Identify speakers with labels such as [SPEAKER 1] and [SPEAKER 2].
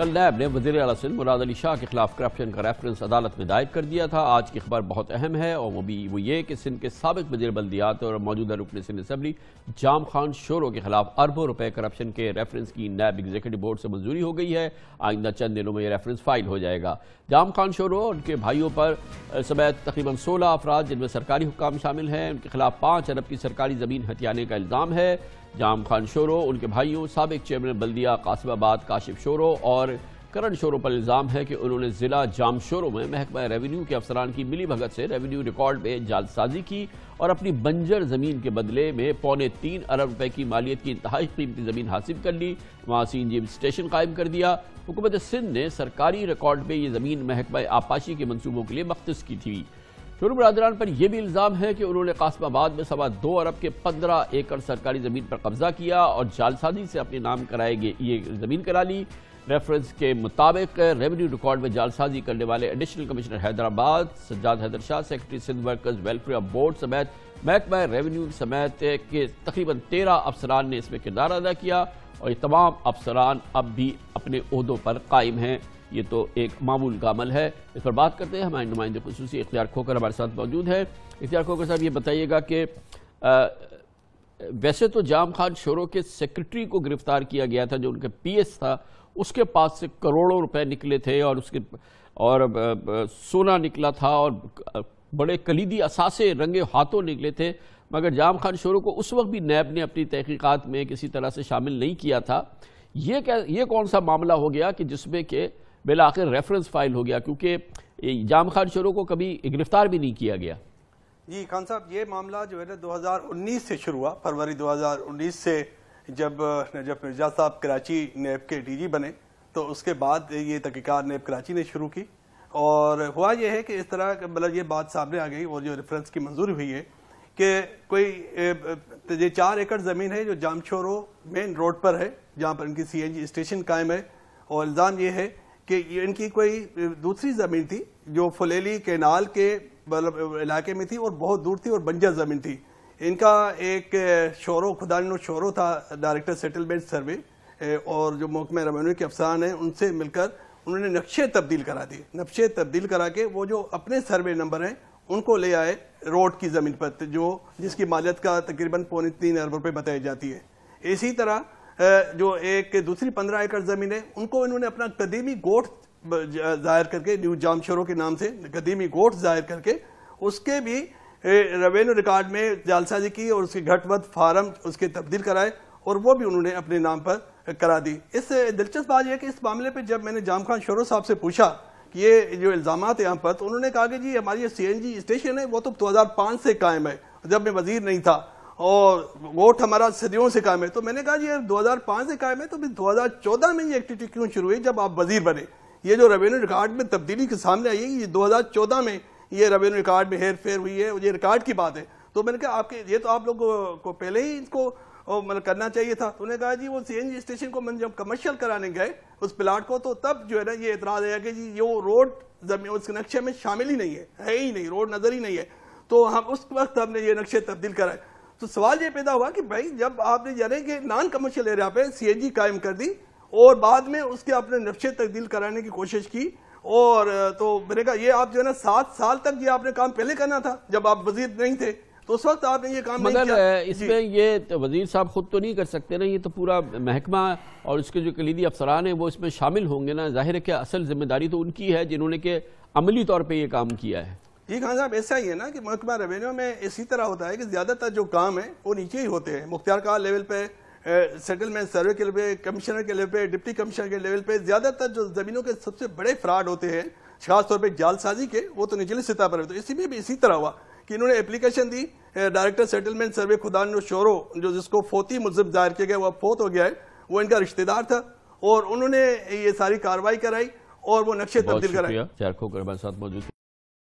[SPEAKER 1] कल नैब ने वजी अला सिंध मुराद अली शाह के खिलाफ करप्शन का रेफरेंस अदालत में दायर कर दिया था आज की खबर बहुत अहम है और वो भी वो ये कि सिंध के सबक वजी बल्दियात और मौजूदा रुकन सिंध असम्बली जाम खान शोरों के खिलाफ अरबों रुपए करप्शन के रेफरेंस की नैब एग्जीक्यूटिव बोर्ड से मंजूरी हो गई है आइंदा चंद दिनों में यह रेफरेंस फाइल हो जाएगा जाम खान शोरों और उनके भाइयों पर समेत तकरीबन सोलह अफराद जिनमें सरकारी हुकाम शामिल हैं उनके खिलाफ पाँच अरब की सरकारी ज़मीन हथियाने का इल्ज़ाम है जाम खान शोरो उनके भाइयों सबक चेयरमैन बल्दिया कासिमाबाद काशिफ शोरो और करण शोरों पर इल्ज़ाम है कि उन्होंने ज़िला जाम शोरों में महकमा रेवेन्यू के अफसरान की मिली भगत से रेवेन्यू रिकॉर्ड में जालसाजी की और अपनी बंजर ज़मीन के बदले में पौने तीन अरब रुपये की मालियत की इंतहाई कीमती ज़मीन हासिल कर ली वहाँ सी जी स्टेशन कायम कर दिया हुकूमत सिंध ने सरकारी रिकॉर्ड में ये ज़मीन महकमा आपाशी के मनसूबों के लिए मख्स की थी शुरू बरदरान पर यह भी इल्ज़ाम है कि उन्होंने कासमाबाद में सवा दो अरब के पंद्रह एकड़ सरकारी ज़मीन पर कब्जा किया और जालसाजी से अपने नाम कराए गए ये ज़मीन करा ली रेफरेंस के मुताबिक रेवेन्यू रिकॉर्ड में जालसाजी करने वाले additional commissioner Hyderabad Sajjad Haider Shah secretary Sindh workers welfare board समेत महकमा रेवेन्यू समेत के तकरीबन तेरह अफसरान ने इसमें किरदार अदा किया और ये तमाम अफसरान अब भी अपने अहदों पर कायम हैं ये तो एक मामूल का अमल है इस पर बात करते हैं हमारे नुमाइंदे खसूस इख्तियार खोकर हमारे साथ मौजूद है इख्तियार खोकर साहब ये बताइएगा कि वैसे तो जाम खान शोरों के सेक्रेटरी को गिरफ्तार किया गया था जो उनका एस था उसके पास से करोड़ों रुपए निकले थे और उसके और सोना निकला था और बड़े कलीदी असासे रंगे हाथों निकले थे मगर जाम खान शोरों को उस वक्त भी नैब ने अपनी तहकीकात में किसी तरह से शामिल नहीं किया था ये क्या ये कौन सा मामला हो गया कि जिसमें के बिल आखिर रेफरेंस फाइल हो गया क्योंकि जाम खान शोरों को कभी गिरफ्तार भी नहीं किया गया
[SPEAKER 2] जी खान साहब ये मामला जो है ना 2019 से शुरू हुआ फरवरी 2019 से जब नजफ मिर्जा साहब कराची नेब के डीजी बने तो उसके बाद ये तहकीकत नेब कराची ने शुरू की और हुआ यह है कि इस तरह मतलब ये बात सामने आ गई और जो रेफरेंस की मंजूरी हुई है कि कोई ये चार एकड़ ज़मीन है जो जामछोरो मेन रोड पर है जहाँ पर इनकी सी एन जी स्टेशन कायम है और इल्ज़ाम ये है कि इनकी कोई दूसरी जमीन थी जो फुलेली केनाल के मतलब इलाके में थी और बहुत दूर थी और बंजर जमीन थी इनका एक शोरो खुदान शोरो था डायरेक्टर सेटलमेंट सर्वे और जो महकमे रेवेन्यू के अफसान हैं उनसे मिलकर उन्होंने नक्शे तब्दील करा दिए नक्शे तब्दील करा के वो जो अपने सर्वे नंबर हैं उनको ले आए रोड की ज़मीन पर जो जिसकी मालियत का तकरीबन पौने तीन अरब रुपये बताई जाती है इसी तरह जो एक दूसरी पंद्रह एकड़ ज़मीन है उनको इन्होंने अपना कदीमी गोठ जाहिर करके न्यू जामशोरों के नाम से कदीमी गोठ जाहिर करके उसके भी रेवेन्यू रिकॉर्ड में जालसाजी की और उसके घटवत फार्म उसके तब्दील कराए और वो भी उन्होंने अपने नाम पर करा दी इस दिलचस्प बात यह कि इस मामले पर जब मैंने जाम खान शोरों साहब से पूछा कि ये जो इल्ज़ाम है यहाँ पर तो उन्होंने कहा कि जी हमारी ये सी स्टेशन है वो तो दो हज़ार से कायम है जब मैं वजीर नहीं था और वोट हमारा सदियों से कायम है तो मैंने कहा ये 2005 से कायम है तो हजार 2014 में ये एक्टिविटी क्यों शुरू हुई जब आप वजीर बने ये जो रेवेन्यू रिकॉर्ड में तब्दीली के सामने आई है ये 2014 में ये रेवेन्यू रिकॉर्ड में हेर फेर हुई है ये रिकॉर्ड की बात है तो मैंने कहा आपके ये तो आप लोग को पहले ही इसको मतलब करना चाहिए था तो उन्होंने कहा जी वो सी स्टेशन को मैंने जब कमर्शियल कराने गए उस प्लाट को तो तब जो है ना ये एतराज़ आया कि जी ये वो रोड जमीन उस नक्शे में शामिल ही नहीं है है ही नहीं रोड नज़र ही नहीं है तो हम उस वक्त हमने ये नक्शे तब्दील कराए तो सवाल ये पैदा हुआ कि भाई जब आपने यानी कि नॉन कमर्शियल एरिया पे सीएनजी कायम कर दी और बाद में उसके आपने नक्शे तब्दील कराने की कोशिश की और तो मैंने कहा ये आप जो है ना सात साल तक ये आपने काम पहले करना था जब आप वजीर नहीं थे तो उस वक्त आपने ये काम मगर इसमें
[SPEAKER 1] ये तो वजीर साहब खुद तो नहीं कर सकते ना ये तो पूरा महकमा और उसके जो कलीदी अफसरान हैं वो इसमें शामिल होंगे ना जाहिर है कि असल जिम्मेदारी तो उनकी है जिन्होंने के अमली तौर पर यह काम किया है
[SPEAKER 2] जी खान साहब ऐसा ही है ना कि महकमा रेवेन्यू में इसी तरह होता है कि ज़्यादातर जो काम है वो नीचे ही होते हैं मुख्तियार का लेवल पे सेटलमेंट सर्वे के लेवल कमिश्नर के लेवल पे डिप्टी कमिश्नर के लेवल पे ज़्यादातर जो ज़मीनों के सबसे बड़े फ्रॉड होते हैं खासतौर पर जालसाजी के वो तो निचले सतह पर होते तो इसी में भी इसी तरह हुआ कि इन्होंने एप्लीकेशन दी director settlement survey Khudan Shoro जो जिसको फोती मुलम जाहिर किया गया वह फोत हो गया है वो इनका रिश्तेदार था और उन्होंने ये सारी कार्रवाई कराई और वो नक्शे तब्दील
[SPEAKER 1] कराए